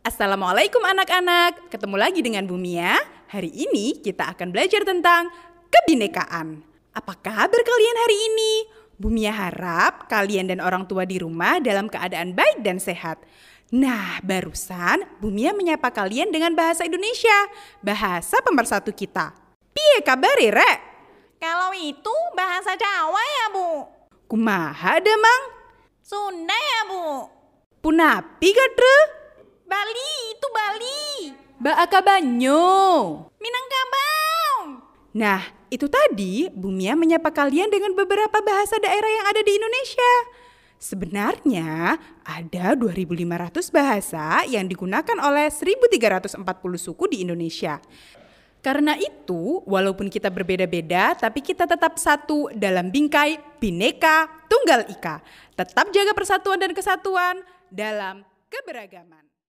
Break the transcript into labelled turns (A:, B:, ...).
A: Assalamualaikum anak-anak, ketemu lagi dengan ya. Hari ini kita akan belajar tentang kebinekaan. Apa kabar kalian hari ini? Bumiya harap kalian dan orang tua di rumah dalam keadaan baik dan sehat. Nah, barusan Bumiya menyapa kalian dengan bahasa Indonesia, bahasa pemersatu kita. Pie kabar Rek?
B: Kalau itu bahasa Jawa ya, Bu.
A: Kumaha demang?
C: Sunda ya, Bu.
A: Punapi gadre? Baakabanyo.
C: Minangkabau.
A: Nah, itu tadi Bumia menyapa kalian dengan beberapa bahasa daerah yang ada di Indonesia. Sebenarnya ada 2.500 bahasa yang digunakan oleh 1.340 suku di Indonesia. Karena itu, walaupun kita berbeda-beda, tapi kita tetap satu dalam bingkai Bhinneka Tunggal Ika. Tetap jaga persatuan dan kesatuan dalam keberagaman.